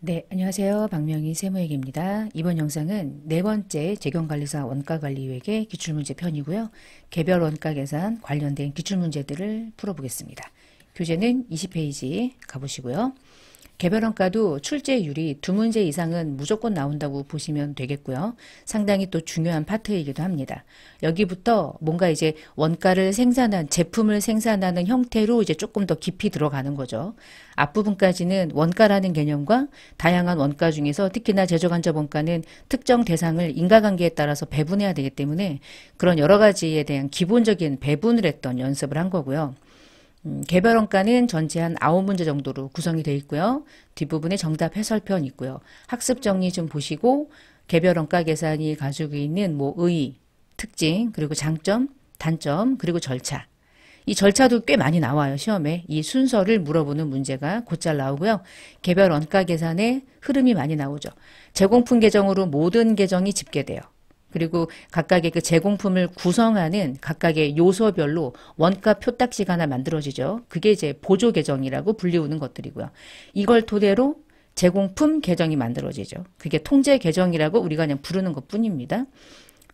네, 안녕하세요. 박명희 세무회계입니다. 이번 영상은 네 번째 재경관리사 원가관리유액의 기출문제 편이고요. 개별 원가 계산 관련된 기출문제들을 풀어보겠습니다. 교재는 20페이지 가보시고요. 개별원가도 출제율이 두 문제 이상은 무조건 나온다고 보시면 되겠고요. 상당히 또 중요한 파트이기도 합니다. 여기부터 뭔가 이제 원가를 생산한 제품을 생산하는 형태로 이제 조금 더 깊이 들어가는 거죠. 앞부분까지는 원가라는 개념과 다양한 원가 중에서 특히나 제조간접 원가는 특정 대상을 인과관계에 따라서 배분해야 되기 때문에 그런 여러 가지에 대한 기본적인 배분을 했던 연습을 한 거고요. 음, 개별원가는 전체한 9문제 정도로 구성이 되어 있고요. 뒷부분에 정답 해설편 이 있고요. 학습 정리 좀 보시고 개별원가 계산이 가지고 있는 뭐 의의, 특징, 그리고 장점, 단점, 그리고 절차. 이 절차도 꽤 많이 나와요, 시험에. 이 순서를 물어보는 문제가 곧 잘 나오고요. 개별 원가 계산의 흐름이 많이 나오죠. 제공품 계정으로 모든 계정이 집계돼요. 그리고 각각의 그 제공품을 구성하는 각각의 요소별로 원가 표딱지가 하나 만들어지죠. 그게 이제 보조 계정이라고 불리우는 것들이고요. 이걸 토대로 제공품 계정이 만들어지죠. 그게 통제 계정이라고 우리가 그냥 부르는 것 뿐입니다.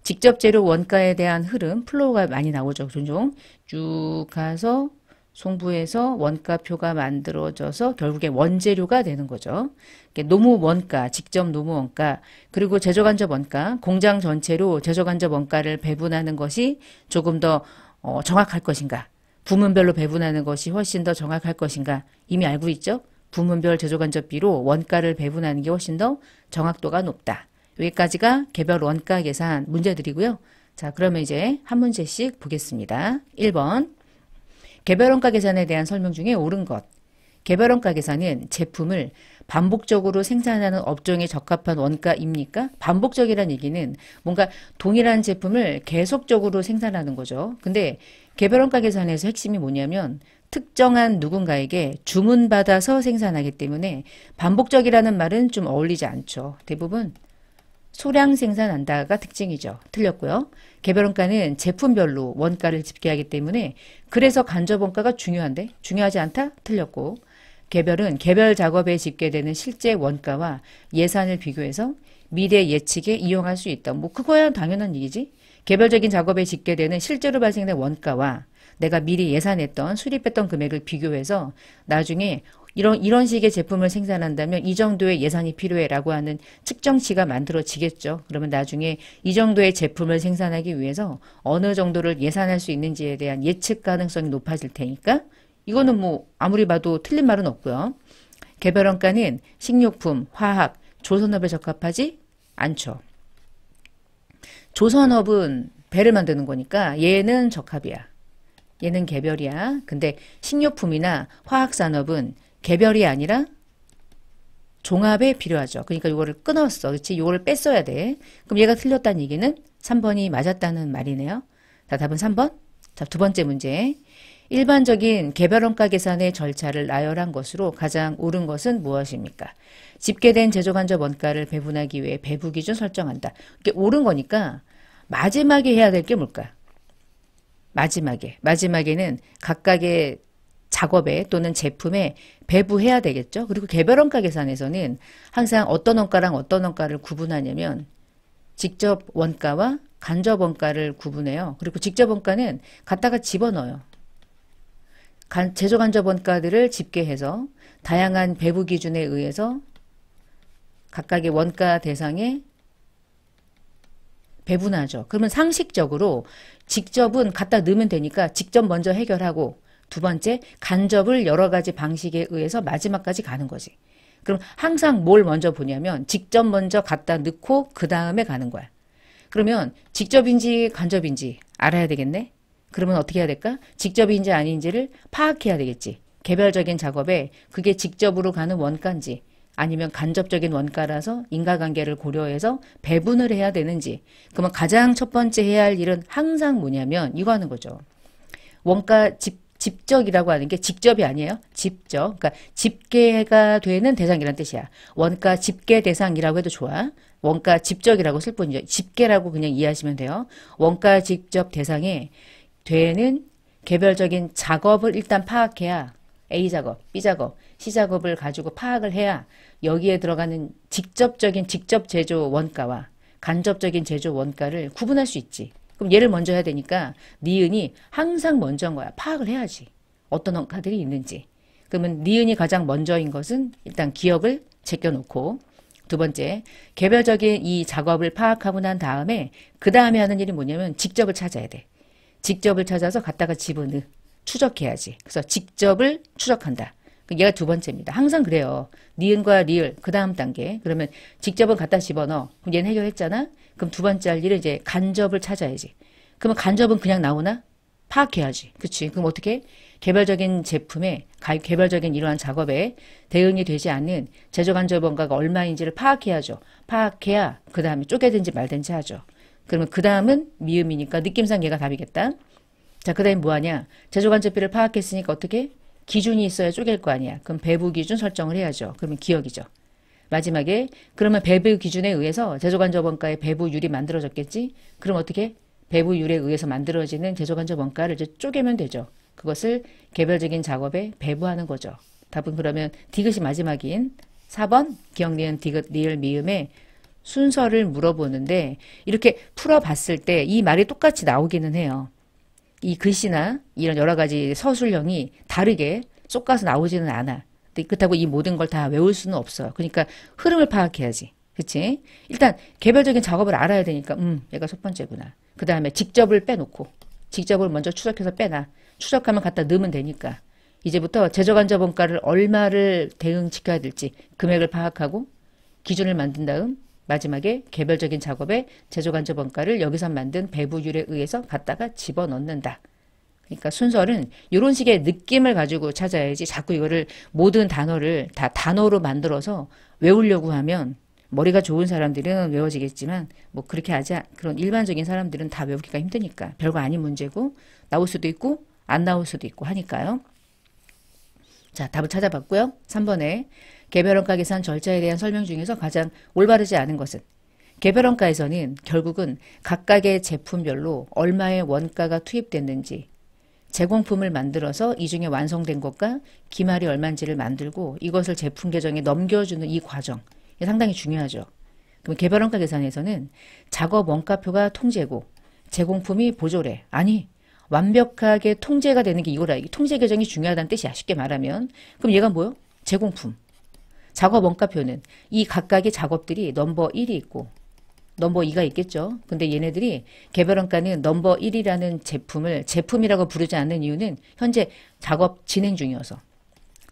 직접 재료 원가에 대한 흐름, 플로우가 많이 나오죠. 종종 쭉 가서 송부에서 원가표가 만들어져서 결국에 원재료가 되는 거죠. 노무 원가, 직접 노무 원가, 그리고 제조 간접 원가, 공장 전체로 제조 간접 원가를 배분하는 것이 조금 더 어, 정확할 것인가? 부문별로 배분하는 것이 훨씬 더 정확할 것인가? 이미 알고 있죠? 부문별 제조 간접비로 원가를 배분하는 게 훨씬 더 정확도가 높다. 여기까지가 개별 원가 계산 문제들이고요. 자, 그러면 이제 한 문제씩 보겠습니다. 1번. 개별원가 계산에 대한 설명 중에 옳은 것. 개별원가 계산은 제품을 반복적으로 생산하는 업종에 적합한 원가입니까? 반복적이란 얘기는 뭔가 동일한 제품을 계속적으로 생산하는 거죠. 근데 개별원가 계산에서 핵심이 뭐냐면 특정한 누군가에게 주문받아서 생산하기 때문에 반복적이라는 말은 좀 어울리지 않죠. 대부분 소량 생산한다가 특징이죠. 틀렸고요. 개별원가는 제품별로 원가를 집계하기 때문에 그래서 간접 원가가 중요한데 중요하지 않다? 틀렸고 개별은 개별 작업에 집계되는 실제 원가와 예산을 비교해서 미래 예측에 이용할 수 있다. 뭐 그거야 당연한 얘기지. 개별적인 작업에 집계되는 실제로 발생된 원가와 내가 미리 예산했던 수립했던 금액을 비교해서 나중에 이런 이런 식의 제품을 생산한다면 이 정도의 예산이 필요해라고 하는 측정치가 만들어지겠죠. 그러면 나중에 이 정도의 제품을 생산하기 위해서 어느 정도를 예산할 수 있는지에 대한 예측 가능성이 높아질 테니까 이거는 뭐 아무리 봐도 틀린 말은 없고요. 개별원가는 식료품, 화학, 조선업에 적합하지 않죠. 조선업은 배를 만드는 거니까 얘는 적합이야. 얘는 개별이야. 근데 식료품이나 화학산업은 개별이 아니라 종합에 필요하죠. 그러니까 이거를 끊었어. 그렇지? 이거를 뺐어야 돼. 그럼 얘가 틀렸다는 얘기는 3번이 맞았다는 말이네요. 자, 답은 3번. 자, 두 번째 문제. 일반적인 개별원가 계산의 절차를 나열한 것으로 가장 옳은 것은 무엇입니까? 집계된 제조간접 원가를 배분하기 위해 배부 기준 설정한다. 이게 옳은 거니까 마지막에 해야 될 게 뭘까? 마지막에. 마지막에는 각각의 작업에 또는 제품에 배부해야 되겠죠. 그리고 개별원가 계산에서는 항상 어떤 원가랑 어떤 원가를 구분하냐면 직접 원가와 간접 원가를 구분해요. 그리고 직접 원가는 갖다가 집어넣어요. 간, 제조 간접 원가들을 집계해서 다양한 배부 기준에 의해서 각각의 원가 대상에 배분하죠. 그러면 상식적으로 직접은 갖다 넣으면 되니까 직접 먼저 해결하고 두 번째, 간접을 여러 가지 방식에 의해서 마지막까지 가는 거지. 그럼 항상 뭘 먼저 보냐면 직접 먼저 갖다 넣고 그 다음에 가는 거야. 그러면 직접인지 간접인지 알아야 되겠네? 그러면 어떻게 해야 될까? 직접인지 아닌지를 파악해야 되겠지. 개별적인 작업에 그게 직접으로 가는 원가인지 아니면 간접적인 원가라서 인과관계를 고려해서 배분을 해야 되는지 그러면 가장 첫 번째 해야 할 일은 항상 뭐냐면 이거 하는 거죠. 원가 집 직적이라고 하는 게 직접이 아니에요. 직접. 그러니까 집계가 되는 대상이란 뜻이야. 원가 집계 대상이라고 해도 좋아. 원가 직적이라고쓸 뿐이죠. 집계라고 그냥 이해하시면 돼요. 원가 직접 대상이 되는 개별적인 작업을 일단 파악해야 A 작업, B 작업, C 작업을 가지고 파악을 해야 여기에 들어가는 직접적인 직접 제조 원가와 간접적인 제조 원가를 구분할 수 있지. 그럼 얘를 먼저 해야 되니까 니은이 항상 먼저 한 거야. 파악을 해야지. 어떤 원가들이 있는지. 그러면 니은이 가장 먼저인 것은 일단 기억을 제껴놓고 두 번째, 개별적인 이 작업을 파악하고 난 다음에 그 다음에 하는 일이 뭐냐면 직접을 찾아야 돼. 직접을 찾아서 갖다가 집어넣, 추적해야지. 그래서 직접을 추적한다. 그 얘가 두 번째입니다. 항상 그래요. 니은과 리을 그 다음 단계. 그러면 직접은 갖다 집어넣어. 그럼 얘는 해결했잖아. 그럼 두 번째 할 일은 이제 간접을 찾아야지. 그러면 간접은 그냥 나오나? 파악해야지. 그치. 그럼 어떻게? 개별적인 제품에, 개별적인 이러한 작업에 대응이 되지 않는 제조간접 원가가 얼마인지를 파악해야죠. 파악해야 그 다음에 쪼개든지 말든지 하죠. 그러면 그 다음은 미음이니까 느낌상 얘가 답이겠다. 자, 그 다음에 뭐하냐? 제조간접비를 파악했으니까 어떻게? 기준이 있어야 쪼갤 거 아니야. 그럼 배부 기준 설정을 해야죠. 그러면 기억이죠. 마지막에 그러면 배부 기준에 의해서 제조간접 원가의 배부율이 만들어졌겠지? 그럼 어떻게? 배부율에 의해서 만들어지는 제조간접 원가를 이제 쪼개면 되죠. 그것을 개별적인 작업에 배부하는 거죠. 답은 그러면 디귿이 마지막인 4번 기억, 니은, 디귿, 리을 미음의 순서를 물어보는데 이렇게 풀어봤을 때 이 말이 똑같이 나오기는 해요. 이 글씨나 이런 여러 가지 서술형이 다르게 쏙가서 나오지는 않아. 그렇다고 이 모든 걸 다 외울 수는 없어. 그러니까 흐름을 파악해야지. 그치? 일단 개별적인 작업을 알아야 되니까 음 얘가 첫 번째구나. 그 다음에 직접을 빼놓고 직접을 먼저 추적해서 빼놔. 추적하면 갖다 넣으면 되니까. 이제부터 제조간접원가를 얼마를 대응시켜야 될지 금액을 파악하고 기준을 만든 다음 마지막에 개별적인 작업에 제조간접 원가를 여기서 만든 배부율에 의해서 갖다가 집어넣는다. 그러니까 순서는 이런 식의 느낌을 가지고 찾아야지 자꾸 이거를 모든 단어를 다 단어로 만들어서 외우려고 하면 머리가 좋은 사람들은 외워지겠지만 뭐 그렇게 하자 그런 일반적인 사람들은 다 외우기가 힘드니까 별거 아닌 문제고 나올 수도 있고 안 나올 수도 있고 하니까요. 자 답을 찾아봤고요. 3번에 개별원가 계산 절차에 대한 설명 중에서 가장 올바르지 않은 것은 개별원가에서는 결국은 각각의 제품별로 얼마의 원가가 투입됐는지 제공품을 만들어서 이 중에 완성된 것과 기말이 얼마인지를 만들고 이것을 제품 계정에 넘겨주는 이 과정 상당히 중요하죠. 그럼 개별원가 계산에서는 작업 원가표가 통제고 제공품이 보조래. 아니 완벽하게 통제가 되는 게 이거라. 통제 계정이 중요하다는 뜻이 아쉽게 말하면 그럼 얘가 뭐요? 제공품. 작업 원가표는 이 각각의 작업들이 넘버 1이 있고 넘버 2가 있겠죠. 근데 얘네들이 개별원가는 넘버 1이라는 제품을 제품이라고 부르지 않는 이유는 현재 작업 진행 중이어서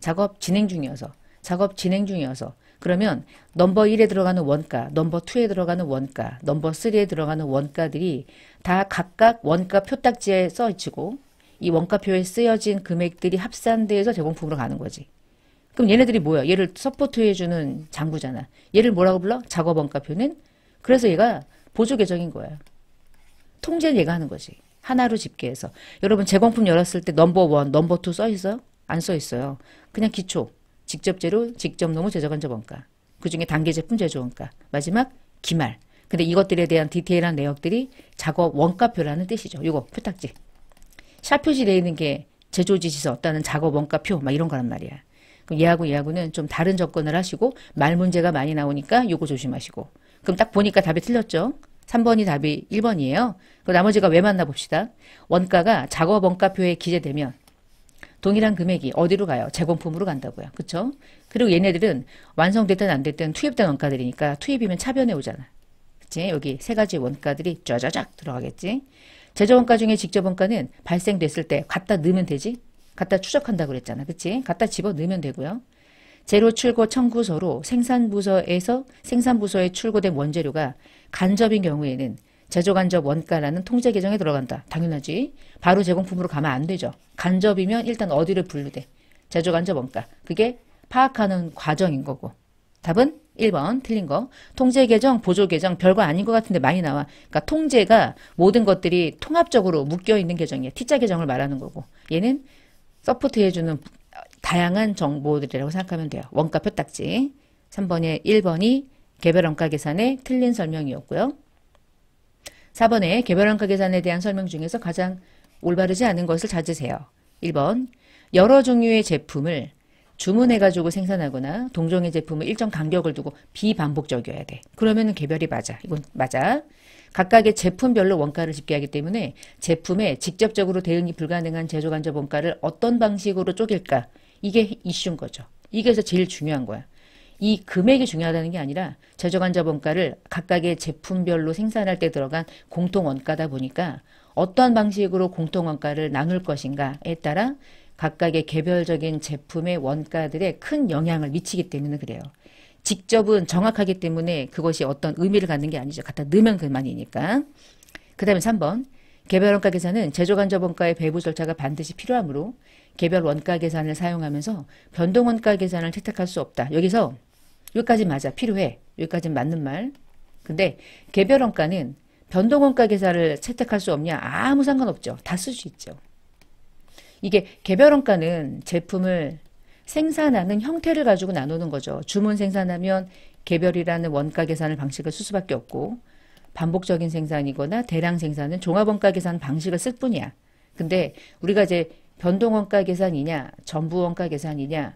작업 진행 중이어서 작업 진행 중이어서 그러면 넘버 1에 들어가는 원가, 넘버 2에 들어가는 원가, 넘버 3에 들어가는 원가들이 다 각각 원가 표딱지에 써지고 이 원가표에 쓰여진 금액들이 합산돼서 제공품으로 가는 거지. 그럼 얘네들이 뭐야? 얘를 서포트해주는 장부잖아. 얘를 뭐라고 불러? 작업원가표는? 그래서 얘가 보조 계정인 거야. 통제는 얘가 하는 거지. 하나로 집계해서. 여러분 제공품 열었을 때 넘버 원, 넘버 투써 있어요? 안 써 있어요. 그냥 기초. 직접 재료, 직접 노무, 제작원자원가그 중에 단계 제품 제조원가. 마지막 기말. 근데 이것들에 대한 디테일한 내역들이 작업 원가표라는 뜻이죠. 이거 표탁지. 샤표지되어 있는 게 제조지 지서 없다는 작업 원가표 막 이런 거란 말이야. 얘하고 얘하고는 좀 다른 접근을 하시고 말 문제가 많이 나오니까 요거 조심하시고 그럼 딱 보니까 답이 틀렸죠. 3번이 답이 1번이에요. 그 나머지가 왜 맞나 봅시다. 원가가 작업 원가표에 기재되면 동일한 금액이 어디로 가요? 재공품으로 간다고요. 그쵸 그리고 얘네들은 완성됐든 안 됐든 투입된 원가들이니까 투입이면 차변에 오잖아. 그치? 여기 세 가지 원가들이 쫙쫙쫙 들어가겠지. 제조 원가 중에 직접 원가는 발생됐을 때 갖다 넣으면 되지. 갖다 추적한다고 그랬잖아. 그치? 갖다 집어 넣으면 되고요. 재료 출고 청구서로 생산부서에서 생산부서에 출고된 원재료가 간접인 경우에는 제조간접 원가라는 통제 계정에 들어간다. 당연하지. 바로 제공품으로 가면 안 되죠. 간접이면 일단 어디를 분류돼. 제조간접 원가. 그게 파악하는 과정인 거고. 답은 1번 틀린 거. 통제 계정, 보조 계정 별거 아닌 것 같은데 많이 나와. 그러니까 통제가 모든 것들이 통합적으로 묶여 있는 계정이에요. T자 계정을 말하는 거고. 얘는 서포트해주는 다양한 정보들이라고 생각하면 돼요. 원가 표딱지. 3번에 1번이 개별 원가 계산의 틀린 설명이었고요. 4번에 개별 원가 계산에 대한 설명 중에서 가장 올바르지 않은 것을 찾으세요. 1번 여러 종류의 제품을 주문해가지고 생산하거나 동종의 제품을 일정 간격을 두고 비반복적이어야 돼. 그러면 개별이 맞아. 이건 맞아. 각각의 제품별로 원가를 집계하기 때문에 제품에 직접적으로 대응이 불가능한 제조 간접 원가를 어떤 방식으로 쪼갤까 이게 이슈인 거죠. 이게 서 제일 중요한 거야. 이 금액이 중요하다는 게 아니라 제조 간접 원가를 각각의 제품별로 생산할 때 들어간 공통 원가다 보니까 어떠한 방식으로 공통 원가를 나눌 것인가에 따라 각각의 개별적인 제품의 원가들에 큰 영향을 미치기 때문에 그래요. 직접은 정확하기 때문에 그것이 어떤 의미를 갖는 게 아니죠. 갖다 넣으면 그만이니까. 그 다음에 3번. 개별 원가 계산은 제조간접 원가의 배부 절차가 반드시 필요하므로 개별 원가 계산을 사용하면서 변동 원가 계산을 채택할수 없다. 여기서 여기까지 맞아. 필요해. 여기까지 맞는 말. 근데 개별 원가는 변동 원가 계산을 채택할 수 없냐? 아무 상관없죠. 다 쓸 수 있죠. 이게 개별 원가는 제품을 생산하는 형태를 가지고 나누는 거죠. 주문 생산하면 개별이라는 원가 계산을 방식을 쓸 수밖에 없고 반복적인 생산이거나 대량 생산은 종합원가 계산 방식을 쓸 뿐이야. 근데 우리가 이제 변동원가 계산이냐, 전부원가 계산이냐,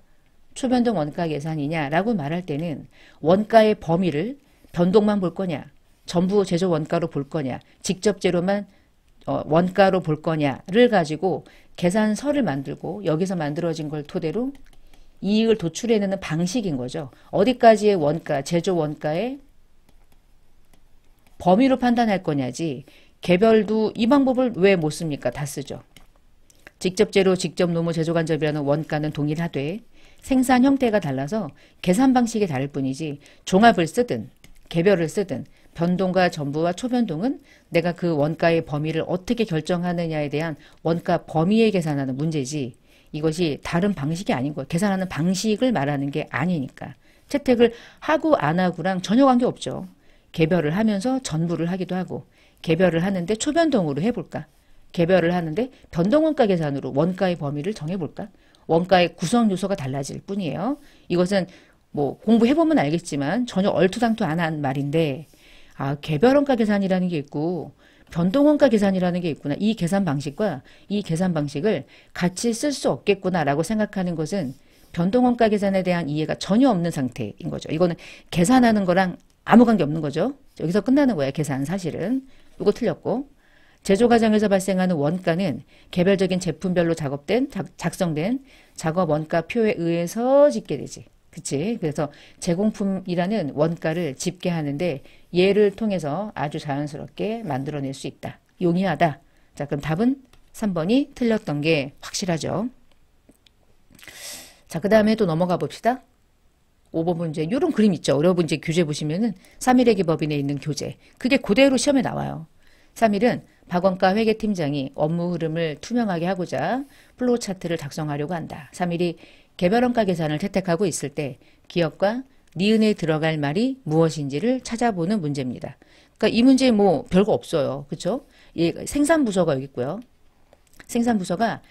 초변동 원가 계산이냐라고 말할 때는 원가의 범위를 변동만 볼 거냐, 전부 제조 원가로 볼 거냐, 직접 재로만 어, 원가로 볼 거냐를 가지고 계산서를 만들고 여기서 만들어진 걸 토대로 이익을 도출해내는 방식인 거죠. 어디까지의 원가, 제조 원가의 범위로 판단할 거냐지 개별도 이 방법을 왜 못 씁니까? 다 쓰죠. 직접 재료, 직접 노무, 제조 간접이라는 원가는 동일하되 생산 형태가 달라서 계산 방식이 다를 뿐이지 종합을 쓰든 개별을 쓰든 변동과 전부와 초변동은 내가 그 원가의 범위를 어떻게 결정하느냐에 대한 원가 범위에 계산하는 문제지 이것이 네. 다른 방식이 아닌 거예요. 계산하는 방식을 말하는 게 아니니까. 채택을 하고 안 하고랑 전혀 관계 없죠. 개별을 하면서 전부를 하기도 하고 개별을 하는데 초변동으로 해볼까? 개별을 하는데 변동원가 계산으로 원가의 범위를 정해볼까? 원가의 구성 요소가 달라질 뿐이에요. 이것은 뭐 공부해보면 알겠지만 전혀 얼토당토 안 한 말인데 아 개별원가 계산이라는 게 있고 변동원가 계산이라는 게 있구나. 이 계산 방식과 이 계산 방식을 같이 쓸 수 없겠구나라고 생각하는 것은 변동원가 계산에 대한 이해가 전혀 없는 상태인 거죠. 이거는 계산하는 거랑 아무 관계 없는 거죠. 여기서 끝나는 거예요. 계산 사실은. 이거 틀렸고. 제조 과정에서 발생하는 원가는 개별적인 제품별로 작업된 작, 성된 작업 원가 표에 의해서 집계되지. 그치? 그래서 제공품이라는 원가를 집계하는데 얘를 통해서 아주 자연스럽게 만들어낼 수 있다. 용이하다. 자, 그럼 답은 3번이 틀렸던 게 확실하죠. 자, 그 다음에 또 넘어가 봅시다. 5번 문제, 요런 그림 있죠. 여러분 이제 교재 보시면은 3일의 기법인에 있는 교재. 그게 그대로 시험에 나와요. 3일은 박원가 회계팀장이 업무 흐름을 투명하게 하고자 플로우 차트를 작성하려고 한다. 3일이 개별원가 계산을 채택하고 있을 때 기업과 니은에 들어갈 말이 무엇인지를 찾아보는 문제입니다. 그러니까 이 문제 뭐 별거 없어요. 그렇죠? 예, 생산 부서가 여기 있고요. 생산 부서가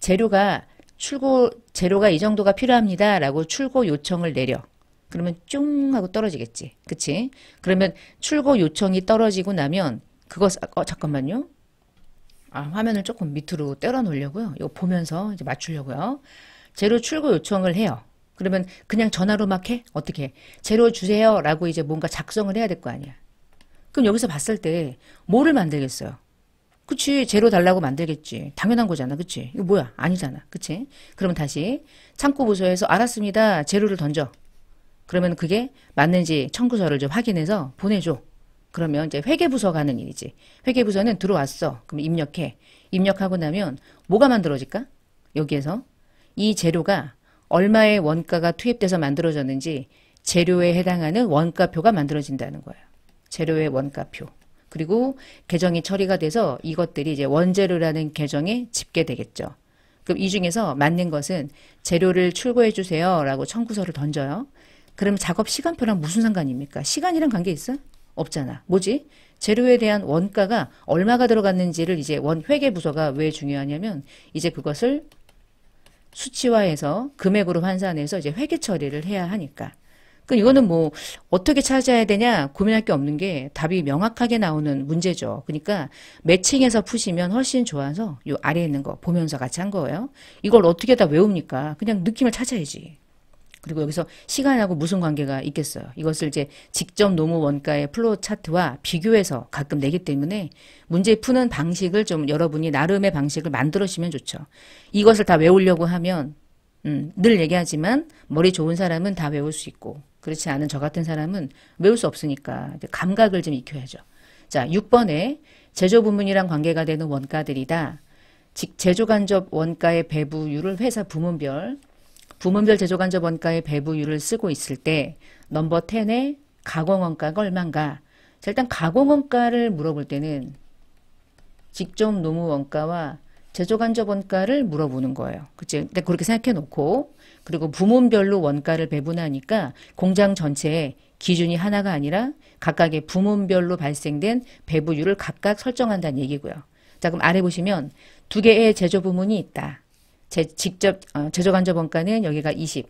재료가 출고 재료가 이 정도가 필요합니다라고 출고 요청을 내려. 그러면 쭉 하고 떨어지겠지. 그치? 그러면 출고 요청이 떨어지고 나면 그거 어 잠깐만요. 아, 화면을 조금 밑으로 때려 놓으려고요. 이거 보면서 이제 맞추려고요. 재료 출고 요청을 해요. 그러면 그냥 전화로 막 해? 어떻게 해? 제로 주세요. 라고 이제 뭔가 작성을 해야 될 거 아니야. 그럼 여기서 봤을 때 뭐를 만들겠어요? 그치 재료 달라고 만들겠지 당연한 거잖아 그치 이거 뭐야 아니잖아 그치 그러면 다시 창고 부서에서 알았습니다 재료를 던져 그러면 그게 맞는지 청구서를 좀 확인해서 보내줘 그러면 이제 회계부서 가는 일이지 회계부서는 들어왔어 그럼 입력해 입력하고 나면 뭐가 만들어질까 여기에서 이 재료가 얼마의 원가가 투입돼서 만들어졌는지 재료에 해당하는 원가표가 만들어진다는 거예요. 재료의 원가표. 그리고 계정이 처리가 돼서 이것들이 이제 원재료라는 계정에 집계되겠죠. 그럼 이 중에서 맞는 것은 재료를 출고해 주세요 라고 청구서를 던져요. 그럼 작업 시간표랑 무슨 상관입니까? 시간이랑 관계 있어? 없잖아. 뭐지? 재료에 대한 원가가 얼마가 들어갔는지를 이제 원회계 부서가 왜 중요하냐면 이제 그것을 수치화해서 금액으로 환산해서 이제 회계 처리를 해야 하니까. 그 이거는 뭐 어떻게 찾아야 되냐 고민할 게 없는 게 답이 명확하게 나오는 문제죠. 그러니까 매칭해서 푸시면 훨씬 좋아서 요 아래에 있는 거 보면서 같이 한 거예요. 이걸 어떻게 다 외웁니까? 그냥 느낌을 찾아야지. 그리고 여기서 시간하고 무슨 관계가 있겠어요. 이것을 이제 직접 노무 원가의 플로 차트와 비교해서 가끔 내기 때문에 문제 푸는 방식을 좀 여러분이 나름의 방식을 만들어시면 좋죠. 이것을 다 외우려고 하면 음, 늘 얘기하지만 머리 좋은 사람은 다 외울 수 있고 그렇지 않은 저 같은 사람은 외울 수 없으니까 감각을 좀 익혀야죠. 자, 6번에 제조 부문이랑 관계가 되는 원가들이다. 즉 제조 간접 원가의 배부율을 회사 부문별 부문별 제조간접 원가의 배부율을 쓰고 있을 때 넘버 10에 가공 원가가 얼마인가? 자, 일단 가공 원가를 물어볼 때는 직접 노무 원가와 제조간접 원가를 물어보는 거예요. 그치? 근데 그렇게 생각해 놓고 그리고 부문별로 원가를 배분하니까 공장 전체에 기준이 하나가 아니라 각각의 부문별로 발생된 배부율을 각각 설정한다는 얘기고요. 자 그럼 아래 보시면 두 개의 제조 부문이 있다. 제, 직접 어, 제조간 저번가는 여기가 20,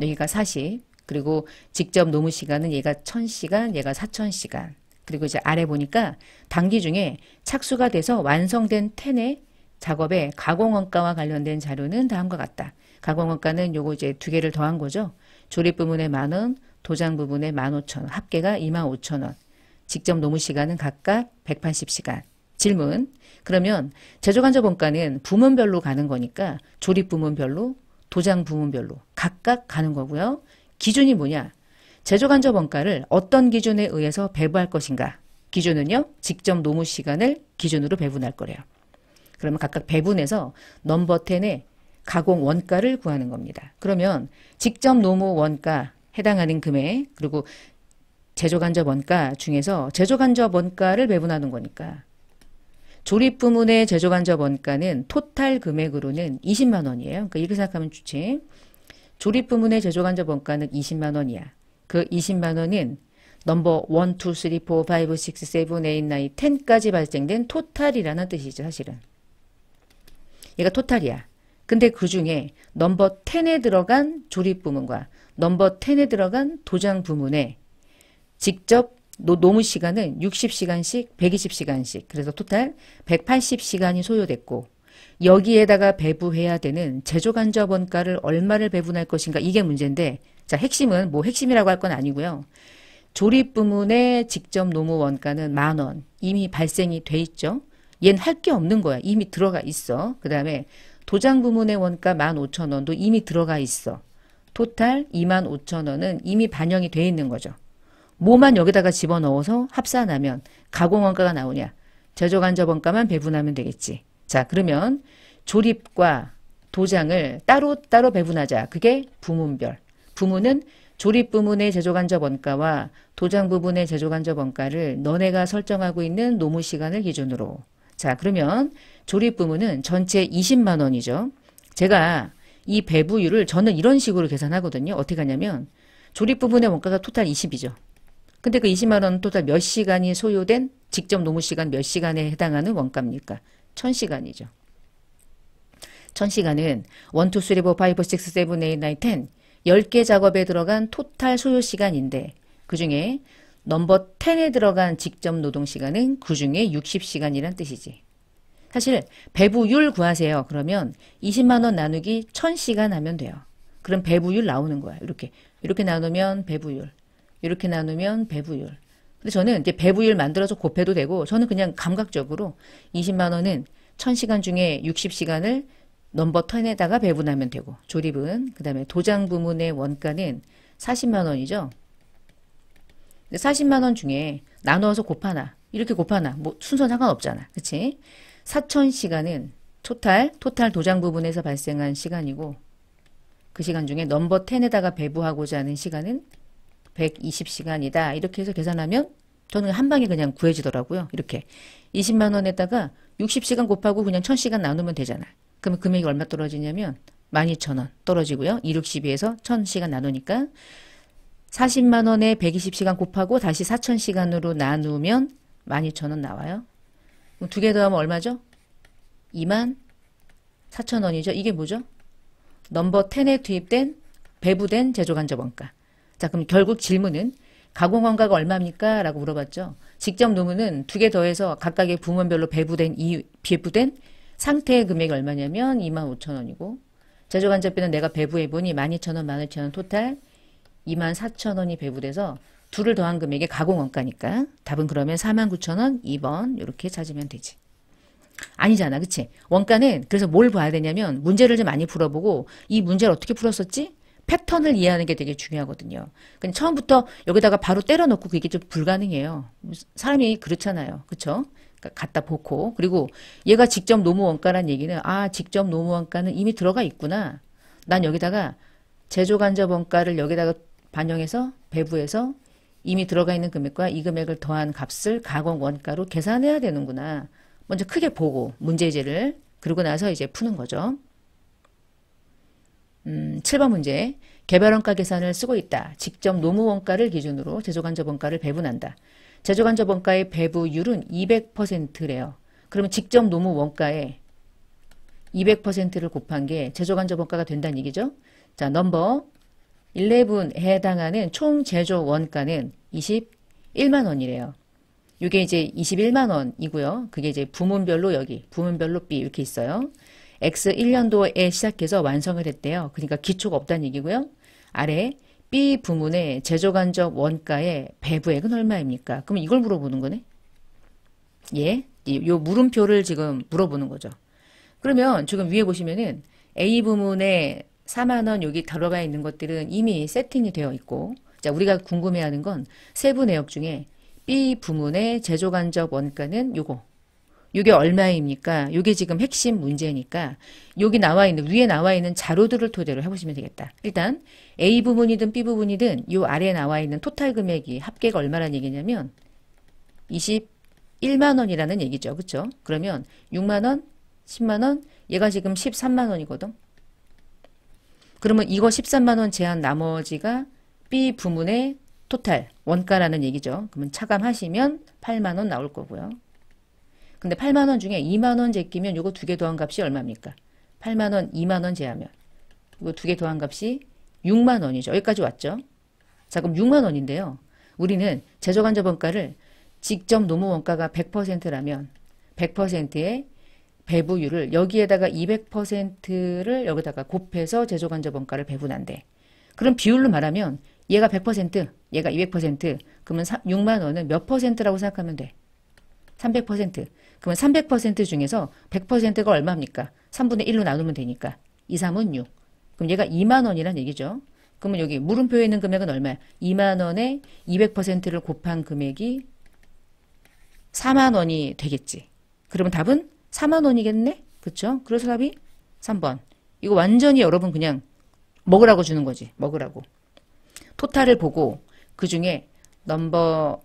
여기가 40, 그리고 직접 노무 시간은 얘가 1000시간, 얘가 4000시간. 그리고 이제 아래 보니까 단기 중에 착수가 돼서 완성된 텐의 작업에 가공원가와 관련된 자료는 다음과 같다. 가공원가는 요거 이제 두 개를 더한 거죠. 조립 부문에 만원, 도장 부분에 15,000원, 합계가 25,000원. 직접 노무 시간은 각각 180시간. 질문. 그러면 제조관저 본가는 부문별로 가는 거니까 조립 부문별로, 도장 부문별로 각각 가는 거고요. 기준이 뭐냐? 제조관저 본가를 어떤 기준에 의해서 배부할 것인가? 기준은요. 직접 노무 시간을 기준으로 배분할 거래요. 그러면 각각 배분해서 넘버 10에 가공 원가를 구하는 겁니다. 그러면 직접 노무 원가 해당하는 금액 그리고 제조간접 원가 중에서 제조간접 원가를 배분하는 거니까 조립 부문의 제조 간접 원가는 토탈 금액으로는 20만 원이에요. 그러니까 이렇게 생각하면 좋지. 조립 부문의 제조 간접 원가는 20만 원이야. 그 20만 원은 넘버 1, 2, 3, 4, 5, 6, 7, 8, 9, 10까지 발생된 토탈이라는 뜻이죠, 사실은. 얘가 토탈이야. 근데 그 중에 넘버 10에 들어간 조립 부문과 넘버 10에 들어간 도장 부문에 직접 노, 노무 시간은 60시간씩, 120시간씩, 그래서 토탈 180시간이 소요됐고, 여기에다가 배부해야 되는 제조간접원가를 얼마를 배분할 것인가, 이게 문제인데, 자, 핵심은, 뭐 핵심이라고 할 건 아니고요. 조립 부문의 직접 노무 원가는 만 원, 이미 발생이 돼 있죠. 얘는 할 게 없는 거야. 이미 들어가 있어. 그 다음에 도장 부문의 원가 만 오천 원도 이미 들어가 있어. 토탈 이만 오천 원은 이미 반영이 돼 있는 거죠. 뭐만 여기다가 집어넣어서 합산하면 가공원가가 나오냐. 제조간접원가만 배분하면 되겠지. 자 그러면 조립과 도장을 따로따로 배분하자. 그게 부문별. 부문은 조립 부문의 제조간접 원가와 도장 부분의 제조간접 원가를 너네가 설정하고 있는 노무 시간을 기준으로. 자, 그러면 조립 부문은 전체 20만 원이죠. 제가 이 배부율을 저는 이런 식으로 계산하거든요. 어떻게 하냐면 조립 부분의 원가가 토탈 20이죠. 근데 그 20만 원은 토탈 몇 시간이 소요된 직접 노무 시간 몇 시간에 해당하는 원가입니까? 1000시간이죠. 1000시간은 1, 2, 3, 4, 5, 6, 7, 8, 9, 10 10개 작업에 들어간 토탈 소요 시간인데 그 중에 넘버 10에 들어간 직접 노동 시간은 그 중에 60시간이란 뜻이지. 사실 배부율 구하세요. 그러면 20만 원 나누기 1000시간 하면 돼요. 그럼 배부율 나오는 거야. 이렇게 이렇게 나누면 배부율. 이렇게 나누면 배부율. 근데 저는 이제 배부율 만들어서 곱해도 되고 저는 그냥 감각적으로 20만 원은 1000시간 중에 60시간을 넘버 10에다가 배분하면 되고 조립은 그다음에 도장 부문의 원가는 40만 원이죠. 40만 원 중에 나누어서 곱하나 이렇게 곱하나 뭐 순서 상관없잖아. 그치? 4000시간은 토탈, 토탈 도장 부분에서 발생한 시간이고 그 시간 중에 넘버 10에다가 배부하고자 하는 시간은 120시간이다. 이렇게 해서 계산하면 저는 한 방에 그냥 구해지더라고요. 이렇게. 20만 원에다가 60시간 곱하고 그냥 1000시간 나누면 되잖아. 그러면 금액이 얼마 떨어지냐면 12,000원 떨어지고요. 262에서 1000시간 나누니까 40만 원에 120시간 곱하고 다시 4,000시간으로 나누면 12,000원 나와요. 두 개 더하면 얼마죠? 2만 4,000원이죠. 이게 뭐죠? 넘버 10에 투입된 배부된 제조간접원가. 자, 그럼 결국 질문은 가공 원가가 얼마입니까? 라고 물어봤죠. 직접 노무는 두 개 더해서 각각의 부문별로 배부된 이 배부된 상태의 금액이 얼마냐면 25,000원이고 제조 간접비는 내가 배부해 보니 12,000원, 15,000원 토탈 24,000원이 배부돼서 둘을 더한 금액의 가공 원가니까 답은 그러면 49,000원 2번 이렇게 찾으면 되지. 아니잖아. 그치? 원가는 그래서 뭘 봐야 되냐면 문제를 좀 많이 풀어보고 이 문제를 어떻게 풀었었지? 패턴을 이해하는 게 되게 중요하거든요. 그냥 그러니까 처음부터 여기다가 바로 때려넣고 그게 좀 불가능해요. 사람이 그렇잖아요. 그렇죠? 갖다 보고 그리고 얘가 직접 노무 원가란 얘기는 아 직접 노무 원가는 이미 들어가 있구나. 난 여기다가 제조 간접 원가를 여기다가 반영해서 배부해서 이미 들어가 있는 금액과 이 금액을 더한 값을 가공 원가로 계산해야 되는구나. 먼저 크게 보고 문제제를 그러고 나서 이제 푸는 거죠. 음, 7번 문제. 개별원가 계산을 쓰고 있다. 직접 노무원가를 기준으로 제조간접원가를 배분한다. 제조간접원가의 배부율은 200%래요. 그러면 직접 노무원가에 200%를 곱한 게 제조간접원가가 된다는 얘기죠. 자, 넘버 11에 해당하는 총 제조 원가는 21만 원이래요. 이게 이제 21만 원이고요. 그게 이제 부문별로 여기 부문별로 B 이렇게 있어요. X1년도에 시작해서 완성을 했대요. 그러니까 기초가 없다는 얘기고요. 아래 B 부문의 제조간접 원가의 배부액은 얼마입니까? 그럼 이걸 물어보는 거네. 예, 요 물음표를 지금 물어보는 거죠. 그러면 지금 위에 보시면은 A 부문의 4만원 여기 들어가 있는 것들은 이미 세팅이 되어 있고 자 우리가 궁금해하는 건 세부 내역 중에 B 부문의 제조간접 원가는 요거 요게 네. 얼마입니까? 요게 지금 핵심 문제니까 여기 나와 있는 위에 나와 있는 자료들을 토대로 해보시면 되겠다. 일단 A 부분이든 B 부분이든 요 아래에 나와 있는 토탈 금액이 합계가 얼마라는 얘기냐면 21만 원이라는 얘기죠. 그렇죠? 그러면 6만 원, 10만 원, 얘가 지금 13만 원이거든. 그러면 이거 13만 원 제한 나머지가 B 부문의 토탈 원가라는 얘기죠. 그러면 차감하시면 8만 원 나올 거고요. 근데 8만 원 중에 2만 원 제끼면 이거두 개 더한 값이 얼마입니까? 8만 원, 2만 원 제하면 이거 두 개 더한 값이 6만 원이죠. 여기까지 왔죠. 자 그럼 6만 원인데요. 우리는 제조간접원가를 직접 노무 원가가 100%라면 100%의 배부율을 여기에다가 200%를 여기다가 곱해서 제조간접원가를 배분한대. 그럼 비율로 말하면 얘가 100%, 얘가 200%, 그러면 6만 원은 몇 퍼센트라고 생각하면 돼? 300%. 그러면 300% 중에서 100%가 얼마입니까? 3분의 1로 나누면 되니까. 2, 3은 6. 그럼 얘가 2만 원이란 얘기죠. 그러면 여기 물음표에 있는 금액은 얼마야? 2만 원에 200%를 곱한 금액이 4만 원이 되겠지. 그러면 답은 4만 원이겠네? 그쵸? 그래서 답이 3번. 이거 완전히 여러분 그냥 먹으라고 주는 거지. 먹으라고. 토탈을 보고 그 중에 넘버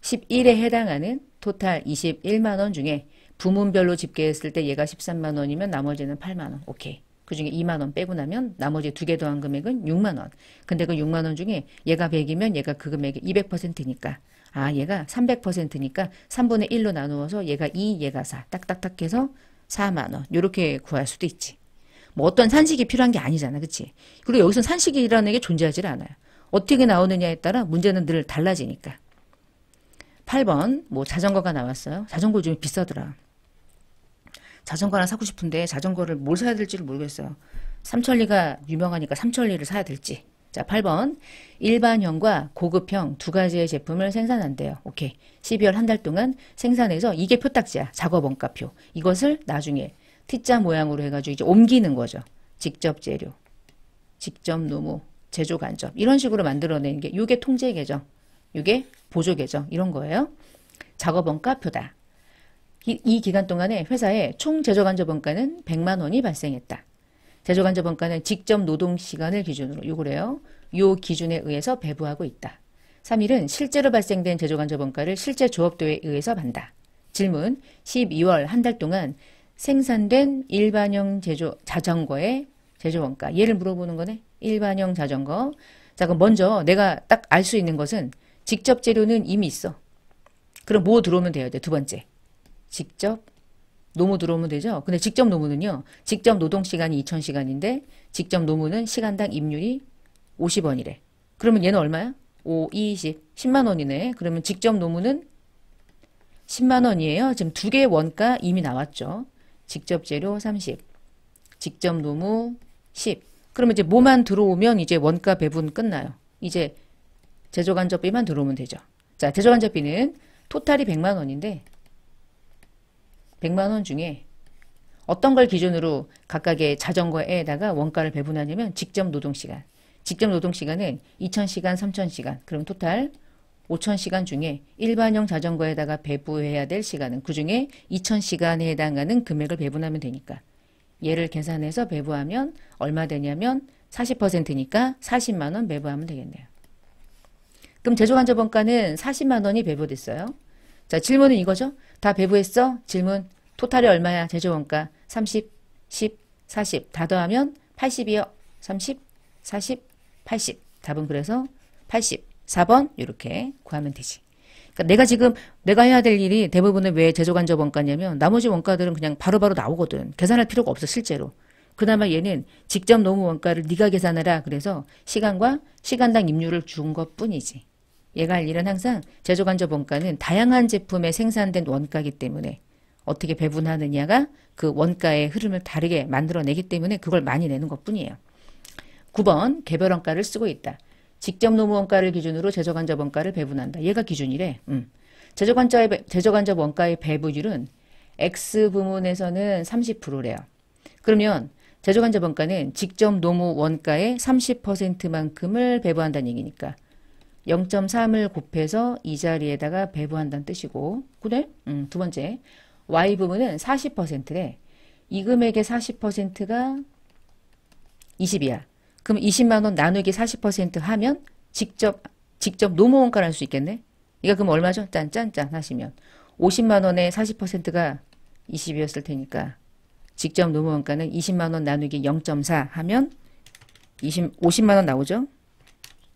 11에 해당하는 토탈 21만원 중에 부문별로 집계했을 때 얘가 13만원이면 나머지는 8만원. 오케이. 그 중에 2만원 빼고 나면 나머지 두 개 더한 금액은 6만원. 근데 그 6만원 중에 얘가 100이면 얘가 그 금액의 200%니까. 아, 얘가 300%니까 3분의 1로 나누어서 얘가 2, 얘가 4. 딱딱딱 해서 4만원. 요렇게 구할 수도 있지. 뭐 어떤 산식이 필요한 게 아니잖아. 그치? 그리고 여기서 산식이라는 게 존재하지 않아요. 어떻게 나오느냐에 따라 문제는 늘 달라지니까. 8번 뭐 자전거가 나왔어요. 자전거 요즘 비싸더라. 자전거 하나 사고 싶은데 자전거를 뭘 사야 될지를 모르겠어요. 삼천리가 유명하니까 삼천리를 사야 될지. 자, 8번. 일반형과 고급형 두 가지의 제품을 생산한대요. 오케이. 12월 한 달 동안 생산해서 이게 표딱지야. 작업 원가표. 이것을 나중에 T자 모양으로 해가지고 이제 옮기는 거죠. 직접 재료, 직접 노무, 제조 간접. 이런 식으로 만들어낸 게 이게 통제 계정. 이게 보조 계정 이런 거예요. 작업원가표다. 이, 이 기간 동안에 회사의 총 제조간접원가는 100만 원이 발생했다. 제조간접원가는 직접 노동시간을 기준으로 요거래요. 요 기준에 의해서 배부하고 있다. 3일은 실제로 발생된 제조간접원가를 실제 조업도에 의해서 반다. 질문 12월 한 달 동안 생산된 일반형 제조 자전거의 제조원가 얘를 물어보는 거네. 일반형 자전거. 자 그럼 먼저 내가 딱 알 수 있는 것은 직접 재료는 이미 있어. 그럼 뭐 들어오면 돼야 돼? 두 번째. 직접 노무 들어오면 되죠? 근데 직접 노무는요. 직접 노동시간이 2000시간인데 직접 노무는 시간당 임률이 50원이래. 그러면 얘는 얼마야? 5, 20, 10만원이네. 그러면 직접 노무는 10만원이에요. 지금 두 개의 원가 이미 나왔죠. 직접 재료 30, 직접 노무 10. 그러면 이제 뭐만 들어오면 이제 원가 배분 끝나요. 이제 제조간접비만 들어오면 되죠. 자, 제조간접비는 토탈이 100만 원인데 100만 원 중에 어떤 걸 기준으로 각각의 자전거에다가 원가를 배분하냐면 직접 노동시간. 직접 노동시간은 2,000시간, 3,000시간, 그럼 토탈 5,000시간 중에 일반형 자전거에다가 배부해야 될 시간은 그 중에 2,000시간에 해당하는 금액을 배분하면 되니까 얘를 계산해서 배부하면 얼마 되냐면 40%니까 40만원 배부하면 되겠네요. 그럼 제조환자원가는 40만 원이 배부됐어요. 자, 질문은 이거죠. 다 배부했어? 질문. 토탈이 얼마야? 제조원가 30, 10, 40. 다 더하면 80이요. 30, 40, 80. 답은 그래서 80. 4번 이렇게 구하면 되지. 그러니까 내가 지금 내가 해야 될 일이 대부분은 왜 제조관저 원가냐면 나머지 원가들은 그냥 바로바로 바로 나오거든. 계산할 필요가 없어 실제로. 그나마 얘는 직접 노무 원가를 네가 계산해라. 그래서 시간과 시간당 임률을 준 것뿐이지. 얘가 할 일은 항상 제조관저 원가는 다양한 제품에 생산된 원가기 때문에 어떻게 배분하느냐가 그 원가의 흐름을 다르게 만들어내기 때문에 그걸 많이 내는 것뿐이에요. 9번 개별 원가를 쓰고 있다. 직접 노무 원가를 기준으로 제조관저 원가를 배분한다. 얘가 기준이래. 음. 제조간접, 제조간접 원가의 배분율은 X 부문에서는 30%래요. 그러면 제조관저 원가는 직접 노무 원가의 30%만큼을 배부한다는 얘기니까 0.3을 곱해서 이 자리에다가 배부한다는 뜻이고 그래? 음, 두 번째 y 부분은 40%래 이 금액의 40%가 20이야 그럼 20만원 나누기 40% 하면 직접 직접 노무원가 할수 있겠네 이거 그럼 얼마죠? 짠짠짠 하시면 50만원의 40%가 20이었을 테니까 직접 노무원가는 20만원 나누기 0.4 하면 20, 50만원 나오죠?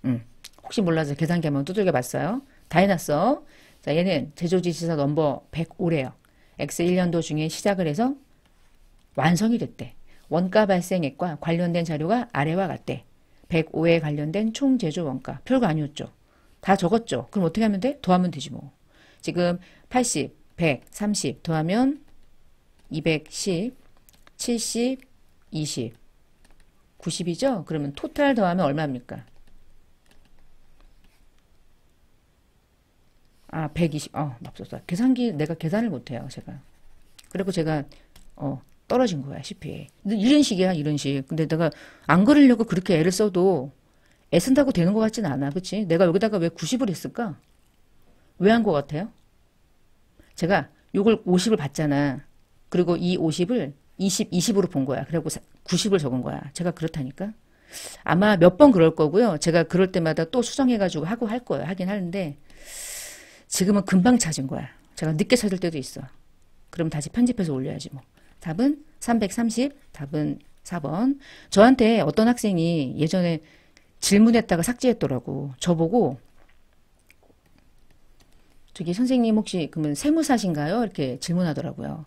음. 혹시 몰라서 계산기 한번 두들겨 봤어요. 다 해놨어. 자, 얘는 제조지시사 넘버 105래요. X1년도 중에 시작을 해서 완성이 됐대. 원가 발생액과 관련된 자료가 아래와 같대. 105에 관련된 총 제조 원가. 별거 아니었죠. 다 적었죠. 그럼 어떻게 하면 돼? 더하면 되지 뭐. 지금 80, 100, 30 더하면 210, 70, 20, 90이죠? 그러면 토탈 더하면 얼마입니까? 아, 120, 어, 없었어. 계산기 내가 계산을 못해요, 제가. 그리고 제가, 어, 떨어진 거야, CPA. 이런 식이야, 이런 식. 근데 내가 안 그러려고 그렇게 애를 써도 애쓴다고 되는 것 같진 않아, 그치? 내가 여기다가 왜 90을 했을까? 왜 한 것 같아요? 제가 요걸 50을 받잖아 그리고 이 50을 20, 20으로 본 거야. 그리고 90을 적은 거야. 제가 그렇다니까? 아마 몇 번 그럴 거고요. 제가 그럴 때마다 또 수정해가지고 하고 할 거예요. 하긴 하는데, 지금은 금방 찾은 거야. 제가 늦게 찾을 때도 있어. 그럼 다시 편집해서 올려야지 뭐. 답은 330, 답은 4번. 저한테 어떤 학생이 예전에 질문했다가 삭제했더라고. 저보고 저기 선생님 혹시 그러면 세무사신가요? 이렇게 질문하더라고요.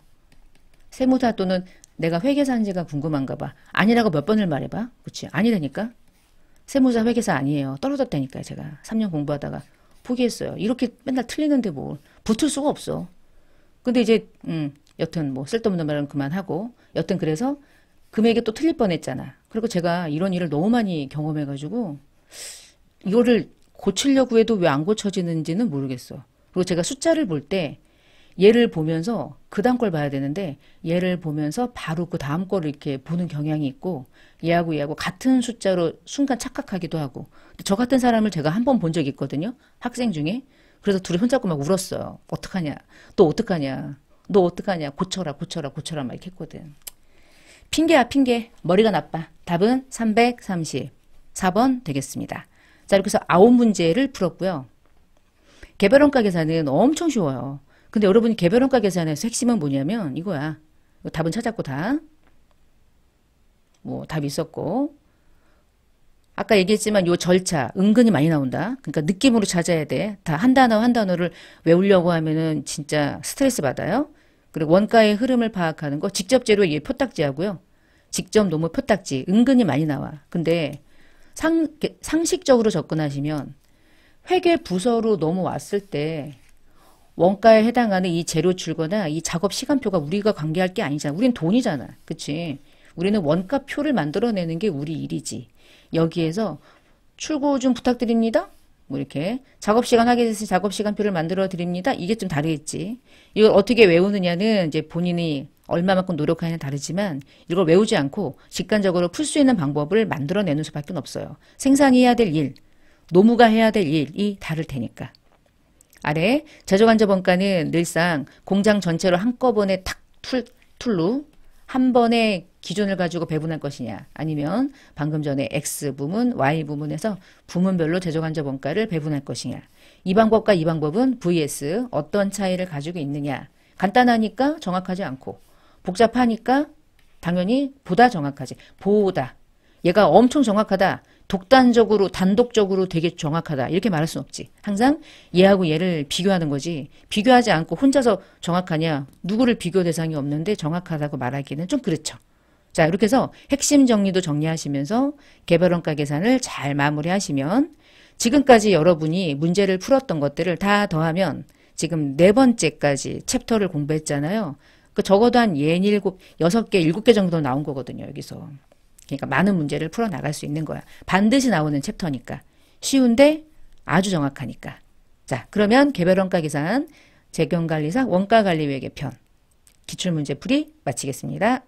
세무사 또는 내가 회계사인지가 궁금한가 봐. 아니라고 몇 번을 말해봐. 그치? 아니라니까. 세무사 회계사 아니에요. 떨어졌다니까요. 제가 3년 공부하다가 포기했어요. 이렇게 맨날 틀리는데 뭐 붙을 수가 없어. 근데 이제 음 여튼 뭐 쓸데없는 말은 그만하고 여튼 그래서 금액이 또 틀릴 뻔했잖아. 그리고 제가 이런 일을 너무 많이 경험해가지고 이거를 고치려고 해도 왜 안 고쳐지는지는 모르겠어. 그리고 제가 숫자를 볼때 얘를 보면서 그 다음 걸 봐야 되는데 얘를 보면서 바로 그 다음 거를 이렇게 보는 경향이 있고 얘하고 얘하고 같은 숫자로 순간 착각하기도 하고 저 같은 사람을 제가 한 번 본 적이 있거든요 학생 중에 그래서 둘이 혼자고막 울었어요 어떡하냐 또 어떡하냐 너 어떡하냐 고쳐라 고쳐라 고쳐라 막 이렇게 했거든 핑계야 핑계 머리가 나빠 답은 334번 되겠습니다 자 이렇게 해서 아홉 문제를 풀었고요 개별원가 계산은 엄청 쉬워요 근데 여러분이 개별원가 계산에서 핵심은 뭐냐면 이거야. 이거 답은 찾았고 다. 뭐 답이 있었고. 아까 얘기했지만 요 절차 은근히 많이 나온다. 그러니까 느낌으로 찾아야 돼. 다 한 단어 한 단어를 외우려고 하면은 진짜 스트레스 받아요. 그리고 원가의 흐름을 파악하는 거 직접 재료 예, 표딱지 하고요. 직접 노무 표딱지 은근히 많이 나와. 근데 상, 상식적으로 접근하시면 회계 부서로 넘어왔을 때 원가에 해당하는 이 재료 줄거나이 작업 시간표가 우리가 관계할 게 아니잖아. 우린 돈이잖아. 그치? 우리는 원가표를 만들어내는 게 우리 일이지. 여기에서 출고 좀 부탁드립니다. 뭐 이렇게 작업 시간 하게 됐으니 작업 시간표를 만들어 드립니다. 이게 좀 다르겠지. 이걸 어떻게 외우느냐는 이제 본인이 얼마만큼 노력하느냐 다르지만 이걸 외우지 않고 직관적으로 풀 수 있는 방법을 만들어내는 수밖에 없어요. 생산 해야 될 일, 노무가 해야 될 일이 다를 테니까. 아래 제조관저 원가는 늘상 공장 전체로 한꺼번에 탁 툴, 툴로 한 번에 기준을 가지고 배분할 것이냐 아니면 방금 전에 X 부문, Y 부문에서 부문별로 제조관저 원가를 배분할 것이냐 이 방법과 이 방법은 vs 어떤 차이를 가지고 있느냐 간단하니까 정확하지 않고 복잡하니까 당연히 보다 정확하지 보다 얘가 엄청 정확하다 독단적으로 단독적으로 되게 정확하다 이렇게 말할 수는 없지. 항상 얘하고 얘를 비교하는 거지. 비교하지 않고 혼자서 정확하냐 누구를 비교 대상이 없는데 정확하다고 말하기는 좀 그렇죠. 자 이렇게 해서 핵심 정리도 정리하시면서 개발원가 계산을 잘 마무리하시면 지금까지 여러분이 문제를 풀었던 것들을 다 더하면 지금 네 번째까지 챕터를 공부했잖아요. 그 적어도 한 예닐곱, 여섯 개, 일곱 개 정도 나온 거거든요, 여기서. 그러니까 많은 문제를 풀어나갈 수 있는 거야. 반드시 나오는 챕터니까. 쉬운데 아주 정확하니까. 자, 그러면 개별원가 계산, 재경관리사, 원가관리외 계편 기출문제풀이 마치겠습니다.